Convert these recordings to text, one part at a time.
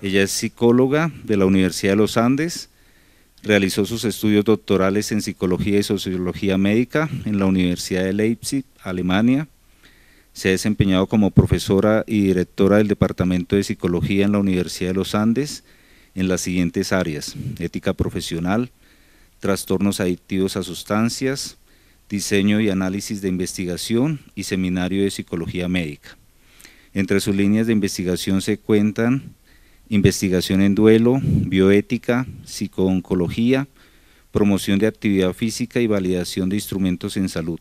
Ella es psicóloga de la Universidad de los Andes, realizó sus estudios doctorales en psicología y sociología médica en la Universidad de Leipzig, Alemania. Se ha desempeñado como profesora y directora del Departamento de Psicología en la Universidad de los Andes en las siguientes áreas, ética profesional, trastornos adictivos a sustancias, diseño y análisis de investigación y seminario de psicología médica. Entre sus líneas de investigación se cuentan investigación en duelo, bioética, psicooncología, promoción de actividad física y validación de instrumentos en salud.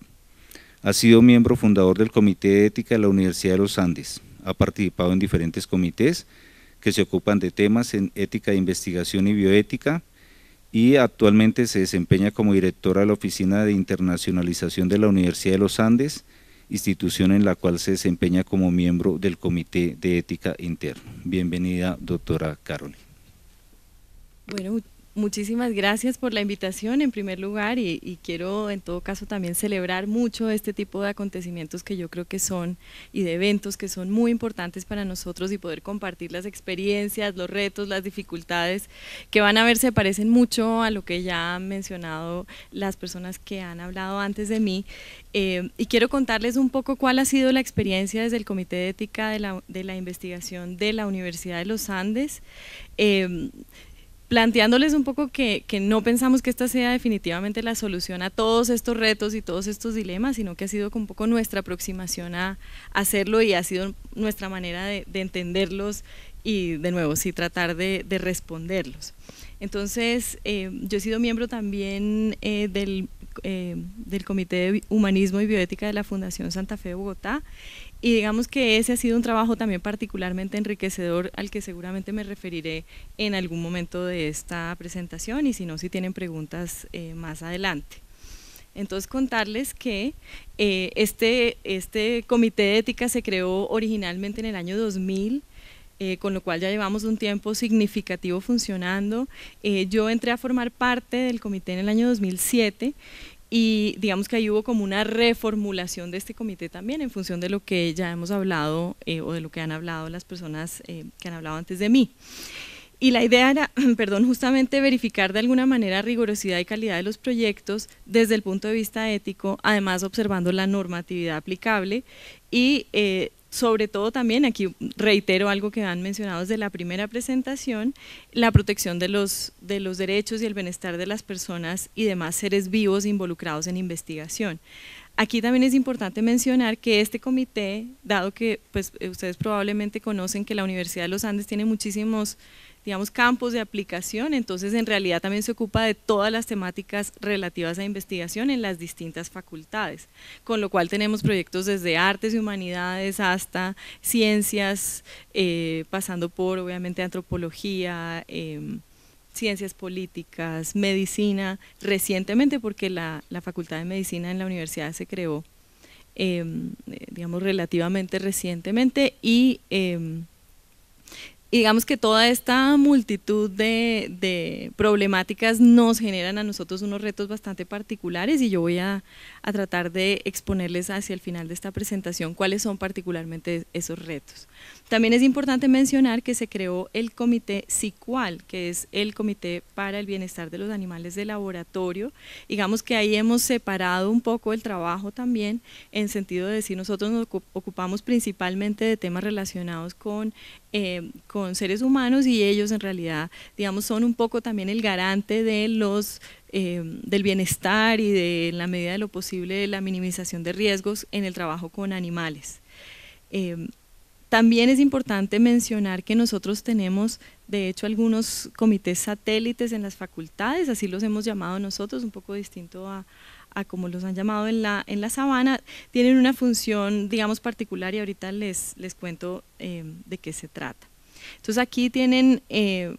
Ha sido miembro fundador del Comité de Ética de la Universidad de los Andes. Ha participado en diferentes comités que se ocupan de temas en ética de investigación y bioética y actualmente se desempeña como directora de la Oficina de Internacionalización de la Universidad de los Andes, institución en la cual se desempeña como miembro del Comité de Ética Interno. Bienvenida, doctora Carolyn. Bueno, Muchísimas gracias por la invitación en primer lugar y, quiero en todo caso también celebrar mucho este tipo de acontecimientos que yo creo que son y de eventos que son muy importantes para nosotros y poder compartir las experiencias, los retos, las dificultades que van a ver se parecen mucho a lo que ya han mencionado las personas que han hablado antes de mí eh, y quiero contarles un poco cuál ha sido la experiencia desde el Comité de Ética de la, de la Investigación de la Universidad de los Andes. Eh, planteándoles un poco que, no pensamos que esta sea definitivamente la solución a todos estos retos y todos estos dilemas, sino que ha sido un poco nuestra aproximación a hacerlo y ha sido nuestra manera de, entenderlos y de nuevo, sí, tratar de, responderlos. Entonces, eh, yo he sido miembro también eh, del eh, del Comité de Humanismo y Bioética de la Fundación Santa Fe de Bogotá. Y digamos que ese ha sido un trabajo también particularmente enriquecedor al que seguramente me referiré en algún momento de esta presentación y si no, si tienen preguntas eh, más adelante. Entonces contarles que eh, este, este comité de ética se creó originalmente en el año 2000 eh, con lo cual ya llevamos un tiempo significativo funcionando. Eh, yo entré a formar parte del comité en el año 2007 y digamos que ahí hubo como una reformulación de este comité también en función de lo que ya hemos hablado eh, o de lo que han hablado las personas que han hablado antes de mí. Y la idea era, perdón, justamente verificar de alguna manera rigurosidad y calidad de los proyectos desde el punto de vista ético, además observando la normatividad aplicable y sobre todo también, aquí reitero algo que han mencionado desde la primera presentación, la protección de los, de los derechos y el bienestar de las personas y demás seres vivos involucrados en investigación. Aquí también es importante mencionar que este comité, dado que pues, eh, ustedes probablemente conocen que la Universidad de los Andes tiene muchísimos digamos, campos de aplicación, entonces en realidad también se ocupa de todas las temáticas relativas a investigación en las distintas facultades, con lo cual tenemos proyectos desde artes y humanidades hasta ciencias, eh, pasando por obviamente antropología, em, ciencias políticas, medicina, recientemente porque la, Facultad de Medicina en la universidad se creó, em, eh, digamos, relativamente recientemente y em, digamos que toda esta multitud de, problemáticas nos generan a nosotros unos retos bastante particulares y yo voy a, a, tratar de exponerles hacia el final de esta presentación cuáles son particularmente esos retos. También es importante mencionar que se creó el comité SICUAL, que es el Comité para el Bienestar de los Animales de Laboratorio. Digamos que ahí hemos separado un poco el trabajo también en sentido de decir nosotros nos ocupamos principalmente de temas relacionados con eh, con seres humanos y ellos en realidad, digamos, son un poco también el garante de los, eh, del bienestar y de, la medida de lo posible, de la minimización de riesgos en el trabajo con animales. Eh, también es importante mencionar que nosotros tenemos, de hecho, algunos comités satélites en las facultades, así los hemos llamado nosotros, un poco distinto a, a como los han llamado en la, en la sabana, tienen una función, digamos, particular y ahorita les, les cuento em, de qué se trata. Entonces aquí tienen, em,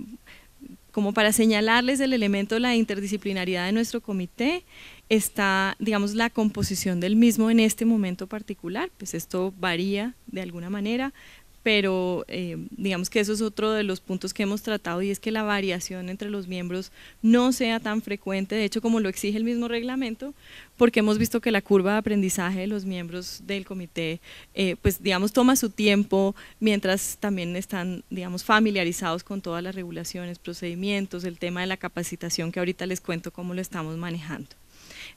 como para señalarles el elemento de la interdisciplinaridad de nuestro comité, está, digamos, la composición del mismo en este momento particular, pues esto varía de alguna manera, pero eh, digamos que eso es otro de los puntos que hemos tratado y es que la variación entre los miembros no sea tan frecuente, de hecho como lo exige el mismo reglamento, porque hemos visto que la curva de aprendizaje de los miembros del comité, eh, pues digamos, toma su tiempo mientras también están, digamos, familiarizados con todas las regulaciones, procedimientos, el tema de la capacitación que ahorita les cuento cómo lo estamos manejando.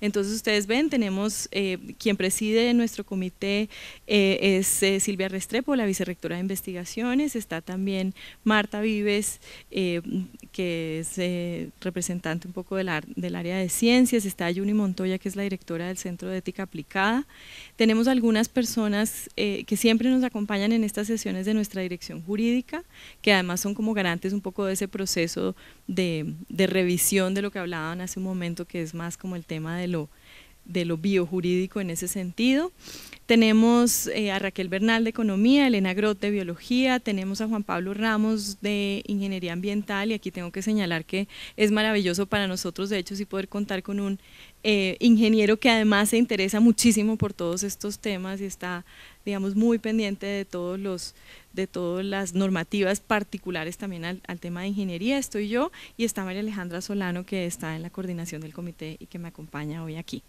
Entonces ustedes ven, tenemos eh, quien preside nuestro comité eh, es eh, Silvia Restrepo, la vicerrectora de investigaciones, está también Marta Vives, que es representante un poco del, área de ciencias, está Juni Montoya, que es la directora del Centro de Ética Aplicada. Tenemos algunas personas que siempre nos acompañan en estas sesiones de nuestra dirección jurídica, que además son como garantes un poco de ese proceso de, de revisión de lo que hablaban hace un momento, que es más como el tema del lo, de lo biojurídico en ese sentido. Tenemos eh, a Raquel Bernal de Economía, Elena Grot de Biología, tenemos a Juan Pablo Ramos de Ingeniería Ambiental y aquí tengo que señalar que es maravilloso para nosotros de hecho sí poder contar con un eh, ingeniero que además se interesa muchísimo por todos estos temas y está digamos muy pendiente de todos los, de todas las normativas particulares también al, tema de ingeniería. Estoy yo y está María Alejandra Solano, que está en la coordinación del comité y que me acompaña hoy aquí.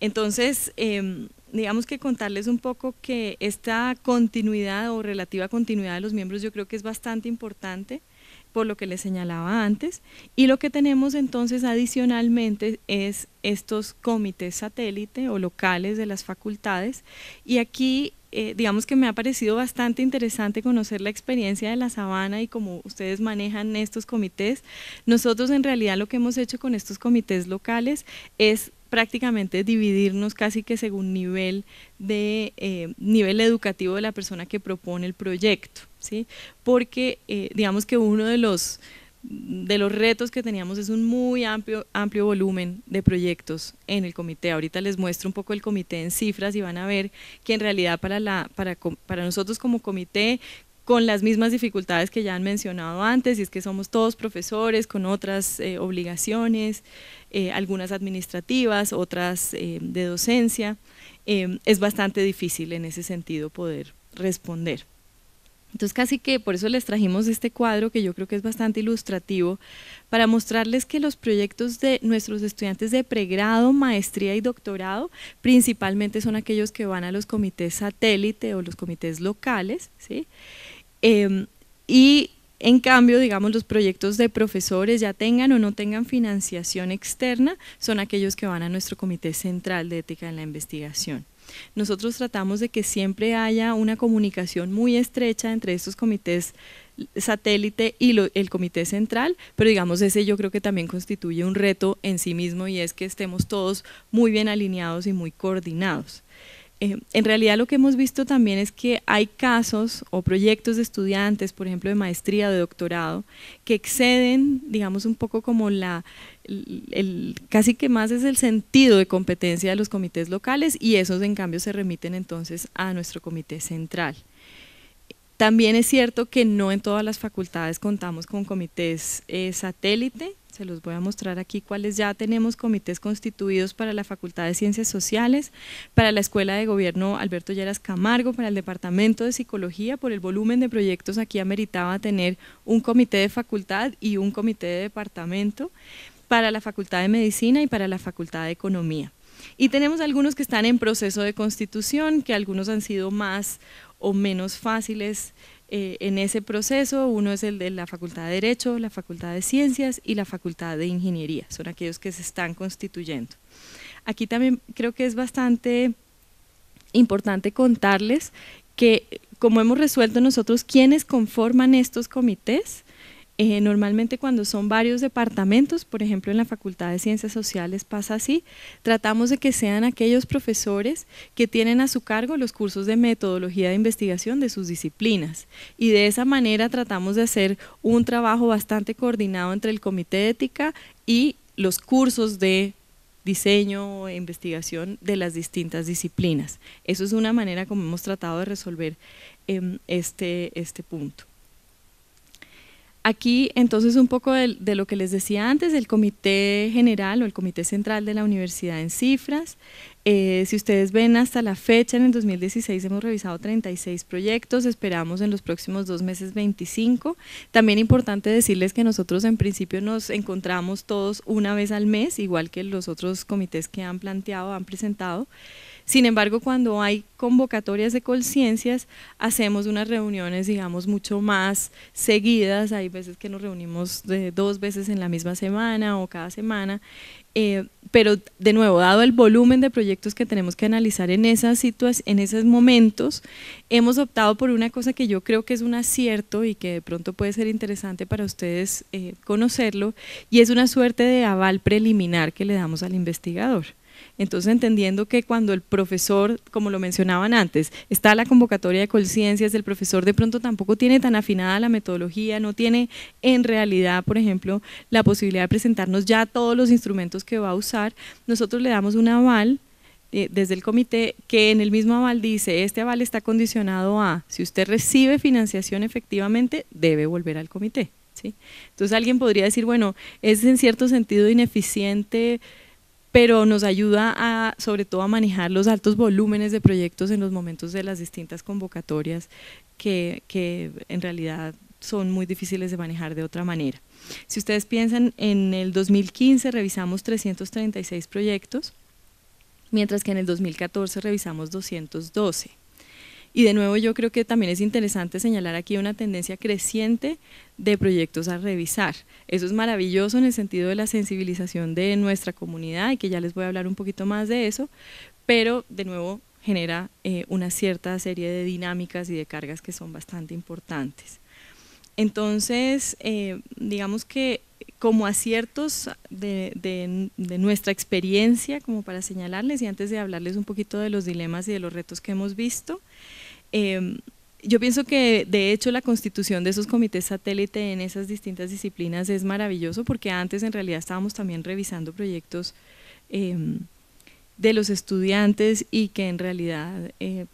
Entonces, em, digamos que contarles un poco que esta continuidad o relativa continuidad de los miembros yo creo que es bastante importante por lo que les señalaba antes. Y lo que tenemos entonces adicionalmente es estos comités satélite o locales de las facultades. Y aquí eh, digamos que me ha parecido bastante interesante conocer la experiencia de la sabana y cómo ustedes manejan estos comités. Nosotros en realidad lo que hemos hecho con estos comités locales es prácticamente dividirnos casi que según nivel de eh, nivel educativo de la persona que propone el proyecto, ¿sí? Porque eh, digamos que uno de los de los retos que teníamos es un muy amplio, amplio volumen de proyectos en el comité. Ahorita les muestro un poco el comité en cifras y van a ver que en realidad para, la, para, para nosotros como comité con las mismas dificultades que ya han mencionado antes, y es que somos todos profesores con otras eh, obligaciones, eh, algunas administrativas, otras eh, de docencia, es bastante difícil en ese sentido poder responder. Entonces casi que por eso les trajimos este cuadro que yo creo que es bastante ilustrativo para mostrarles que los proyectos de nuestros estudiantes de pregrado, maestría y doctorado principalmente son aquellos que van a los comités satélite o los comités locales, ¿sí? Em, y en cambio, digamos, los proyectos de profesores, ya tengan o no tengan financiación externa, son aquellos que van a nuestro Comité Central de Ética en la Investigación. Nosotros tratamos de que siempre haya una comunicación muy estrecha entre estos comités satélite y el comité central, pero digamos ese yo creo que también constituye un reto en sí mismo y es que estemos todos muy bien alineados y muy coordinados. Eh, en realidad lo que hemos visto también es que hay casos o proyectos de estudiantes, por ejemplo, de maestría, de doctorado, que exceden, digamos, un poco como la, casi que más es el sentido de competencia de los comités locales y esos en cambio se remiten entonces a nuestro comité central. También es cierto que no en todas las facultades contamos con comités eh, satélite. Se los voy a mostrar aquí cuáles ya tenemos comités constituidos para la Facultad de Ciencias Sociales, para la Escuela de Gobierno Alberto Lleras Camargo, para el Departamento de Psicología. Por el volumen de proyectos aquí ameritaba tener un comité de facultad y un comité de departamento para la Facultad de Medicina y para la Facultad de Economía. Y tenemos algunos que están en proceso de constitución, que algunos han sido más o menos fáciles eh, en ese proceso. Uno es el de la Facultad de Derecho, la Facultad de Ciencias y la Facultad de Ingeniería. Son aquellos que se están constituyendo. Aquí también creo que es bastante importante contarles que como hemos resuelto nosotros quiénes conforman estos comités, eh, normalmente cuando son varios departamentos, por ejemplo en la Facultad de Ciencias Sociales pasa así, tratamos de que sean aquellos profesores que tienen a su cargo los cursos de metodología de investigación de sus disciplinas y de esa manera tratamos de hacer un trabajo bastante coordinado entre el Comité de Ética y los cursos de diseño e investigación de las distintas disciplinas. Eso es una manera como hemos tratado de resolver em, este, este punto. Aquí entonces un poco de, lo que les decía antes, el comité general o el comité central de la universidad en cifras. Eh, si ustedes ven hasta la fecha, en el 2016 hemos revisado 36 proyectos, esperamos en los próximos dos meses 25. También importante decirles que nosotros en principio nos encontramos todos una vez al mes, igual que los otros comités que han planteado, han presentado. Sin embargo, cuando hay convocatorias de conciencias, hacemos unas reuniones, digamos, mucho más seguidas. Hay veces que nos reunimos de dos veces en la misma semana o cada semana. Eh, pero de nuevo, dado el volumen de proyectos que tenemos que analizar en esas en esos momentos, hemos optado por una cosa que yo creo que es un acierto y que de pronto puede ser interesante para ustedes eh, conocerlo, y es una suerte de aval preliminar que le damos al investigador. Entonces, entendiendo que cuando el profesor, como lo mencionaban antes, está la convocatoria de conciencias, el profesor de pronto tampoco tiene tan afinada la metodología, no tiene en realidad, por ejemplo, la posibilidad de presentarnos ya todos los instrumentos que va a usar, nosotros le damos un aval eh, desde el comité que en el mismo aval dice, este aval está condicionado a, si usted recibe financiación efectivamente, debe volver al comité. ¿sí? Entonces alguien podría decir, bueno, es en cierto sentido ineficiente pero nos ayuda a, sobre todo a manejar los altos volúmenes de proyectos en los momentos de las distintas convocatorias que, que en realidad son muy difíciles de manejar de otra manera. Si ustedes piensan, en el 2015 revisamos 336 proyectos, mientras que en el 2014 revisamos 212. Y de nuevo yo creo que también es interesante señalar aquí una tendencia creciente de proyectos a revisar. Eso es maravilloso en el sentido de la sensibilización de nuestra comunidad y que ya les voy a hablar un poquito más de eso, pero de nuevo genera eh, una cierta serie de dinámicas y de cargas que son bastante importantes. Entonces, eh, digamos que como aciertos de, nuestra experiencia, como para señalarles y antes de hablarles un poquito de los dilemas y de los retos que hemos visto, Em, yo pienso que de hecho la constitución de esos comités satélite en esas distintas disciplinas es maravilloso porque antes en realidad estábamos también revisando proyectos em, de los estudiantes y que en realidad, eh,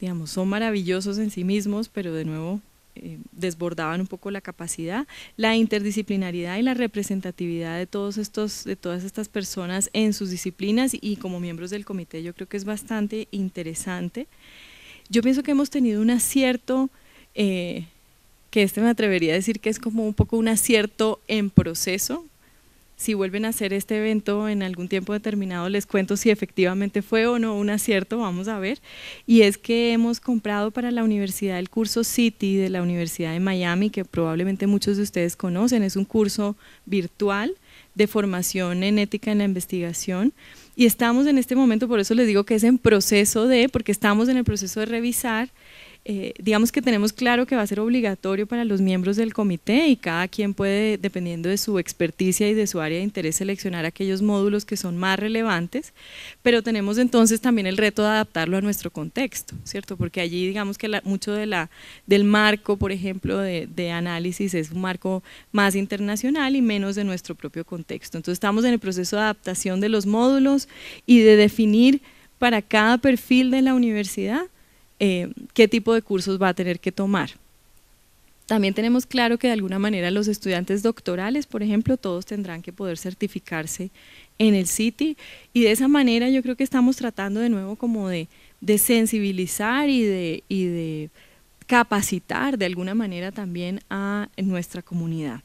digamos, son maravillosos en sí mismos, pero de nuevo em, desbordaban un poco la capacidad, la interdisciplinaridad y la representatividad de todos estos, de todas estas personas en sus disciplinas y como miembros del comité yo creo que es bastante interesante. Yo pienso que hemos tenido un acierto, eh, que este me atrevería a decir que es como un poco un acierto en proceso. Si vuelven a hacer este evento en algún tiempo determinado, les cuento si efectivamente fue o no un acierto, vamos a ver. Y es que hemos comprado para la universidad el curso City de la Universidad de Miami, que probablemente muchos de ustedes conocen. Es un curso virtual de formación en ética en la investigación y estamos en este momento, por eso les digo que es en proceso de, porque estamos en el proceso de revisar eh, digamos que tenemos claro que va a ser obligatorio para los miembros del comité y cada quien puede, dependiendo de su experticia y de su área de interés, seleccionar aquellos módulos que son más relevantes, pero tenemos entonces también el reto de adaptarlo a nuestro contexto, ¿cierto? Porque allí digamos que mucho de del marco, por ejemplo, de análisis es un marco más internacional y menos de nuestro propio contexto. Entonces estamos en el proceso de adaptación de los módulos y de definir para cada perfil de la universidad eh, qué tipo de cursos va a tener que tomar. También tenemos claro que de alguna manera los estudiantes doctorales, por ejemplo, todos tendrán que poder certificarse en el CITI y de esa manera yo creo que estamos tratando de nuevo como de, sensibilizar y de, de capacitar de alguna manera también a nuestra comunidad.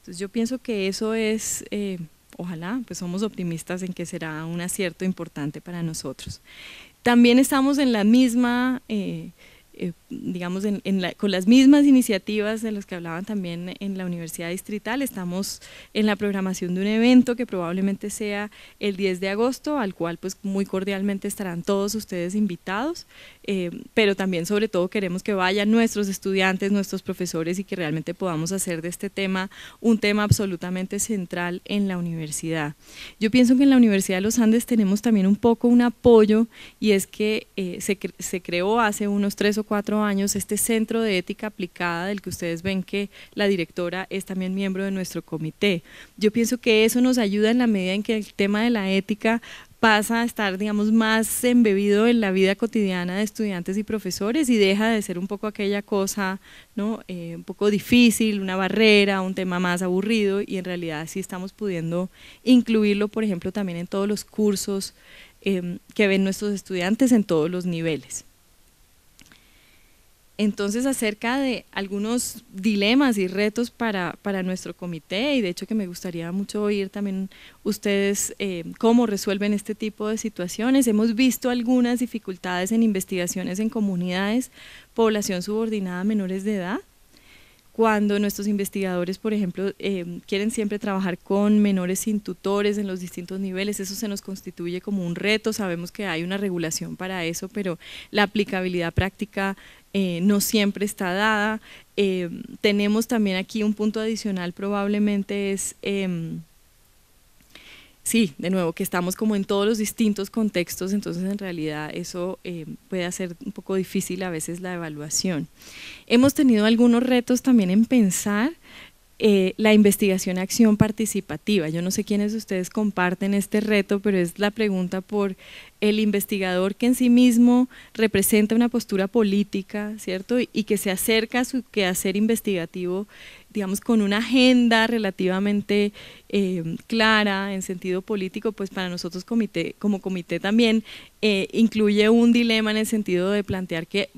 Entonces yo pienso que eso es, eh, ojalá, pues somos optimistas en que será un acierto importante para nosotros también estamos en la misma eh, eh, digamos, con las mismas iniciativas de las que hablaban también en la Universidad Distrital. Estamos en la programación de un evento que probablemente sea el 10 de agosto, al cual pues muy cordialmente estarán todos ustedes invitados, eh, pero también sobre todo queremos que vayan nuestros estudiantes, nuestros profesores y que realmente podamos hacer de este tema un tema absolutamente central en la universidad. Yo pienso que en la Universidad de los Andes tenemos también un poco un apoyo y es que eh, se, se creó hace unos tres o cuatro años este Centro de Ética Aplicada del que ustedes ven que la directora es también miembro de nuestro comité. Yo pienso que eso nos ayuda en la medida en que el tema de la ética pasa a estar, digamos, más embebido en la vida cotidiana de estudiantes y profesores y deja de ser un poco aquella cosa, ¿no? Eh, un poco difícil, una barrera, un tema más aburrido y en realidad sí estamos pudiendo incluirlo, por ejemplo, también en todos los cursos eh, que ven nuestros estudiantes en todos los niveles. Entonces, acerca de algunos dilemas y retos para, nuestro comité, y de hecho que me gustaría mucho oír también ustedes eh, cómo resuelven este tipo de situaciones. Hemos visto algunas dificultades en investigaciones en comunidades, población subordinada, menores de edad, cuando nuestros investigadores, por ejemplo, eh, quieren siempre trabajar con menores sin tutores en los distintos niveles, eso se nos constituye como un reto, sabemos que hay una regulación para eso, pero la aplicabilidad práctica eh, no siempre está dada. Em, tenemos también aquí un punto adicional, probablemente es, em, sí, de nuevo, que estamos como en todos los distintos contextos, entonces en realidad eso em, puede hacer un poco difícil a veces la evaluación. Hemos tenido algunos retos también en pensar eh, la investigación acción participativa. Yo no sé quiénes de ustedes comparten este reto, pero es la pregunta por el investigador que en sí mismo representa una postura política, ¿cierto? Y, que se acerca a su quehacer investigativo, digamos, con una agenda relativamente eh, clara en sentido político, pues para nosotros comité, como comité también eh, incluye un dilema en el sentido de plantear que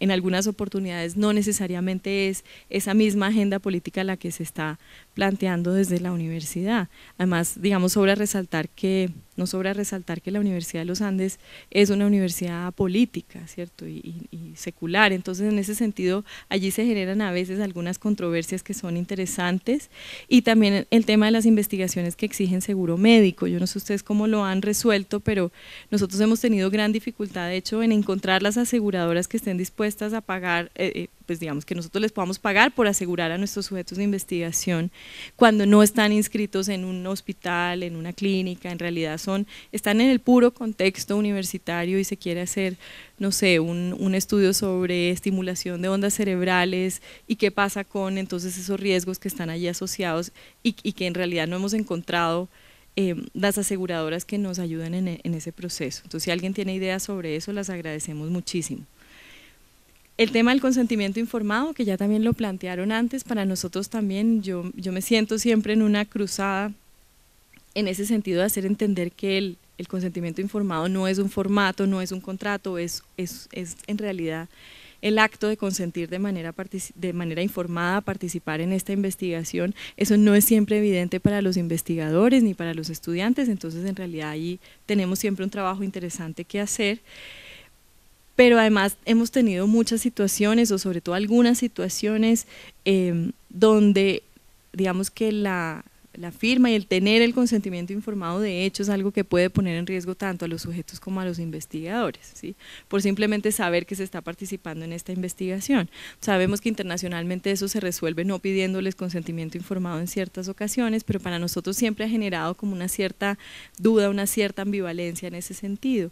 en algunas oportunidades no necesariamente es esa misma agenda política la que se está planteando desde la universidad. Además, digamos, sobra resaltar que, no sobra resaltar que la Universidad de los Andes es una universidad política, ¿cierto? Y, secular. Entonces, en ese sentido, allí se generan a veces algunas controversias que son interesantes. Y también el tema de las investigaciones que exigen seguro médico. Yo no sé ustedes cómo lo han resuelto, pero nosotros hemos tenido gran dificultad, de hecho, en encontrar las aseguradoras que estén dispuestas a pagar. Eh, eh, pues digamos que nosotros les podamos pagar por asegurar a nuestros sujetos de investigación cuando no están inscritos en un hospital, en una clínica, en realidad son, están en el puro contexto universitario y se quiere hacer, no sé, un, estudio sobre estimulación de ondas cerebrales y qué pasa con entonces esos riesgos que están allí asociados y, que en realidad no hemos encontrado eh, las aseguradoras que nos ayudan en, en, ese proceso. Entonces, si alguien tiene ideas sobre eso, las agradecemos muchísimo. El tema del consentimiento informado, que ya también lo plantearon antes, para nosotros también, yo, yo me siento siempre en una cruzada en ese sentido de hacer entender que el, el consentimiento informado no es un formato, no es un contrato, es, es, es en realidad el acto de consentir de manera, de manera informada participar en esta investigación, eso no es siempre evidente para los investigadores ni para los estudiantes, entonces en realidad ahí tenemos siempre un trabajo interesante que hacer pero además hemos tenido muchas situaciones o sobre todo algunas situaciones em, donde digamos que la, la firma y el tener el consentimiento informado de hecho es algo que puede poner en riesgo tanto a los sujetos como a los investigadores, ¿sí? por simplemente saber que se está participando en esta investigación. Sabemos que internacionalmente eso se resuelve no pidiéndoles consentimiento informado en ciertas ocasiones, pero para nosotros siempre ha generado como una cierta duda, una cierta ambivalencia en ese sentido.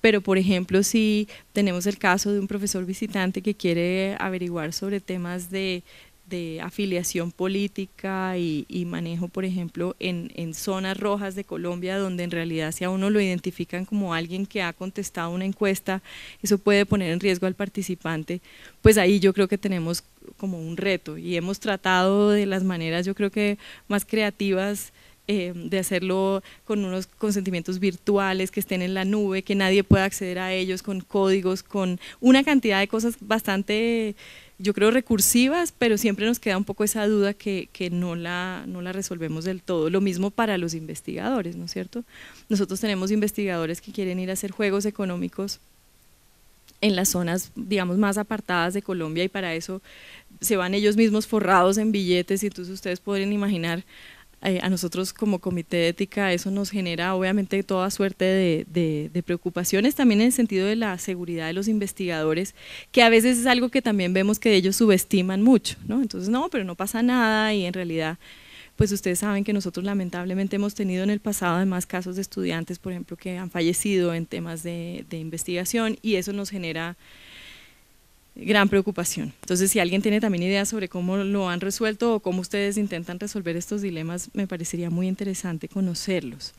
Pero por ejemplo, si tenemos el caso de un profesor visitante que quiere averiguar sobre temas de de afiliación política y, manejo, por ejemplo, en, en, zonas rojas de Colombia, donde en realidad si a uno lo identifican como alguien que ha contestado una encuesta, eso puede poner en riesgo al participante, pues ahí yo creo que tenemos como un reto y hemos tratado de las maneras yo creo que más creativas eh, de hacerlo con unos consentimientos virtuales que estén en la nube, que nadie pueda acceder a ellos con códigos, con una cantidad de cosas bastante, yo creo, recursivas, pero siempre nos queda un poco esa duda que, no, la, no la resolvemos del todo. Lo mismo para los investigadores, ¿no es cierto? Nosotros tenemos investigadores que quieren ir a hacer juegos económicos en las zonas, digamos, más apartadas de Colombia y para eso se van ellos mismos forrados en billetes y entonces ustedes podrían imaginar eh, a nosotros como comité de ética eso nos genera obviamente toda suerte de, preocupaciones, también en el sentido de la seguridad de los investigadores, que a veces es algo que también vemos que ellos subestiman mucho, ¿no? Entonces, no, pero no pasa nada y en realidad, pues ustedes saben que nosotros lamentablemente hemos tenido en el pasado además casos de estudiantes, por ejemplo, que han fallecido en temas de investigación y eso nos genera gran preocupación. Entonces, si alguien tiene también ideas sobre cómo lo han resuelto o cómo ustedes intentan resolver estos dilemas, me parecería muy interesante conocerlos.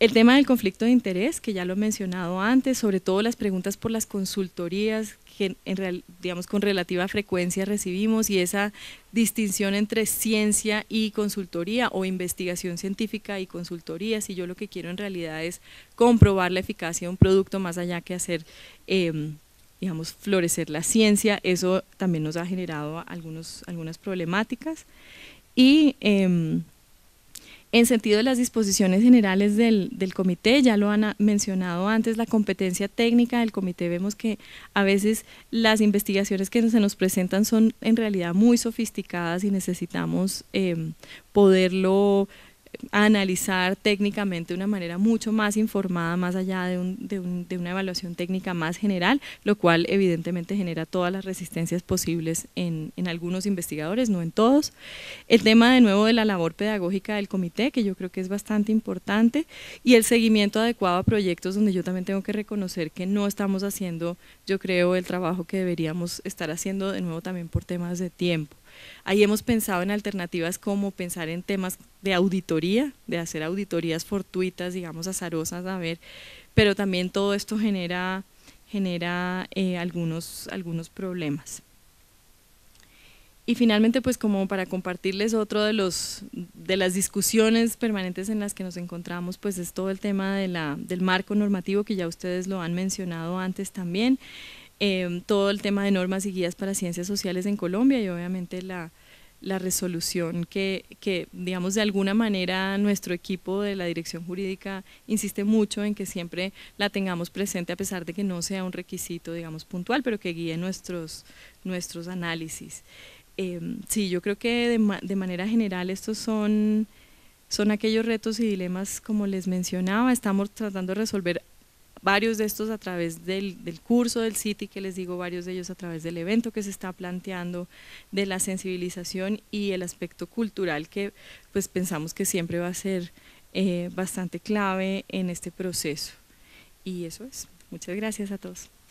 El tema del conflicto de interés, que ya lo he mencionado antes, sobre todo las preguntas por las consultorías que en realidad, digamos, con relativa frecuencia recibimos y esa distinción entre ciencia y consultoría o investigación científica y consultoría, si yo lo que quiero en realidad es comprobar la eficacia de un producto más allá que hacer em, digamos, florecer la ciencia. Eso también nos ha generado algunos, algunas problemáticas. Y em, en sentido de las disposiciones generales del, comité, ya lo han ah, mencionado antes, la competencia técnica del comité, vemos que a veces las investigaciones que se nos presentan son en realidad muy sofisticadas y necesitamos em, poderlo analizar técnicamente de una manera mucho más informada, más allá de, una evaluación técnica más general, lo cual evidentemente genera todas las resistencias posibles en, en, algunos investigadores, no en todos. El tema de nuevo de la labor pedagógica del comité, que yo creo que es bastante importante, y el seguimiento adecuado a proyectos donde yo también tengo que reconocer que no estamos haciendo, yo creo, el trabajo que deberíamos estar haciendo de nuevo también por temas de tiempo. Ahí hemos pensado en alternativas como pensar en temas de auditoría, de hacer auditorías fortuitas, digamos, azarosas, a ver, pero también todo esto genera, genera eh, algunos, algunos problemas. Y finalmente, pues como para compartirles otro de, los, de las discusiones permanentes en las que nos encontramos, pues es todo el tema del marco normativo que ya ustedes lo han mencionado antes también. Em, todo el tema de normas y guías para ciencias sociales en Colombia y obviamente la, resolución que, que, digamos, de alguna manera nuestro equipo de la dirección jurídica insiste mucho en que siempre la tengamos presente a pesar de que no sea un requisito, digamos, puntual, pero que guíe nuestros, nuestros análisis. Em, sí, yo creo que de, manera general estos son, son aquellos retos y dilemas, como les mencionaba, estamos tratando de resolver varios de estos a través del, curso del City, que les digo, varios de ellos a través del evento que se está planteando, de la sensibilización y el aspecto cultural que pues pensamos que siempre va a ser eh, bastante clave en este proceso. Y eso es. Muchas gracias a todos.